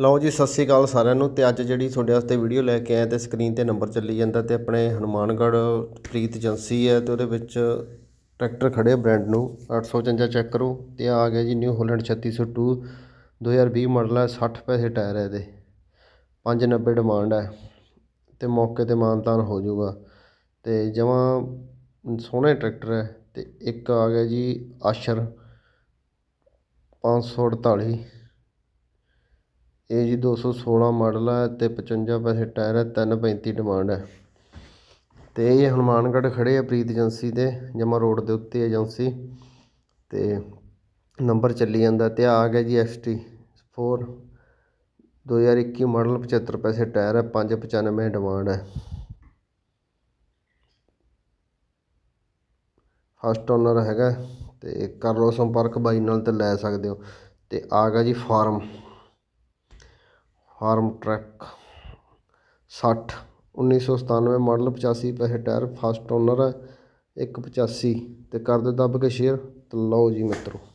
ਲਓ ਜੀ ਸਤਿ ਸ੍ਰੀ ਅਕਾਲ ਸਾਰਿਆਂ ਨੂੰ ਤੇ ਅੱਜ ਜਿਹੜੀ ਤੁਹਾਡੇ ਵਾਸਤੇ ਵੀਡੀਓ ਲੈ ਕੇ ਆਇਆ ਤੇ ਸਕਰੀਨ ਤੇ ਨੰਬਰ ਚੱਲੀ ਜਾਂਦਾ ਤੇ ਆਪਣੇ ਹਨੂਮਾਨਗੜ੍ਹ ਪ੍ਰੀਤ ਏਜੰਸੀ ਹੈ ਤੇ ਉਹਦੇ ਵਿੱਚ ਟਰੈਕਟਰ ਖੜੇ ਬ੍ਰਾਂਡ ਨੂੰ 855 ਚੈੱਕ ਕਰੋ ਤੇ ਆ ਗਿਆ ਜੀ ਨਿਊ ਹੋਲੈਂਡ 3602 2020 ਮਾਡਲ ਹੈ 60 ਪੈਸੇ ਟਾਇਰ ਹੈ ਇਹਦੇ 590 ਡਿਮਾਂਡ ਹੈ ਤੇ ਮੌਕੇ ਤੇ ਮਾਨਤਾਨ ਹੋ ਜਾਊਗਾ ਤੇ ਜਮਾ ਸੋਹਣੇ ਟਰੈਕਟਰ ਹੈ ਤੇ ਇੱਕ ਆ ਗਿਆ ਜੀ ਆਸ਼ਰ 548 ਇਹ ਜੀ 216 ਮਾਡਲ ਹੈ ਤੇ 55 ਪੈਸੇ ਟਾਇਰ ਹੈ 335 ਡਿਮਾਂਡ ਹੈ ਤੇ ਇਹ ਹਨੂਮਾਨਗੜ੍ਹ ਖੜੇ ਆ ਪ੍ਰੀਤ ਏਜੰਸੀ ਦੇ ਜਮਾ ਰੋਡ ਦੇ ਉੱਤੇ ਏਜੰਸੀ ਤੇ ਨੰਬਰ ਚੱਲੀ ਜਾਂਦਾ ਤੇ ਆ ਗਿਆ ਜੀ ਐਸਟੀ 4 2021 ਮਾਡਲ 75 ਪੈਸੇ ਟਾਇਰ ਹੈ 595 ਡਿਮਾਂਡ ਹੈ ਫਸਟ ਓਨਰ ਹੈਗਾ ਤੇ ਕਰ ਲੋ ਸੰਪਰਕ ਬਾਈ ਨਾਲ ਤੇ ਲੈ ਸਕਦੇ ਹੋ ਤੇ ਆ ਗਿਆ ਜੀ ਫਾਰਮ ਫਾਰਮ ਟਰੈਕ 60 1997 ਮਾਡਲ 85 ਪੈਸੇ ਟਾਇਰ ਫਸਟ ਓਨਰ 185 ਤੇ ਕਰ ਦਿਓ ਦੱਬ ਕੇ ਸ਼ੇਅਰ ਤੇ ਲਓ ਜੀ ਮਿੱਤਰੋ